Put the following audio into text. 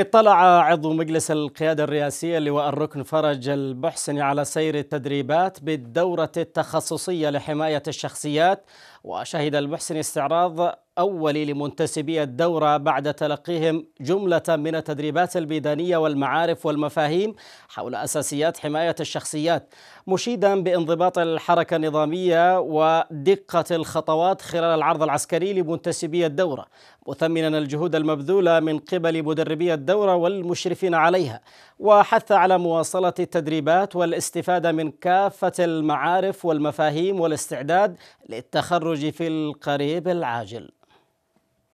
اطلع عضو مجلس القيادة الرئاسية لواء الركن فرج البحسني على سير التدريبات بالدورة التخصصية لحماية الشخصيات وشهد البحسني استعراض الأول لمنتسبي الدورة بعد تلقيهم جملة من التدريبات الميدانية والمعارف والمفاهيم حول أساسيات حماية الشخصيات مشيدا بانضباط الحركة النظامية ودقة الخطوات خلال العرض العسكري لمنتسبي الدورة مثمنا الجهود المبذولة من قبل مدربي الدورة والمشرفين عليها وحث على مواصلة التدريبات والاستفادة من كافة المعارف والمفاهيم والاستعداد للتخرج في القريب العاجل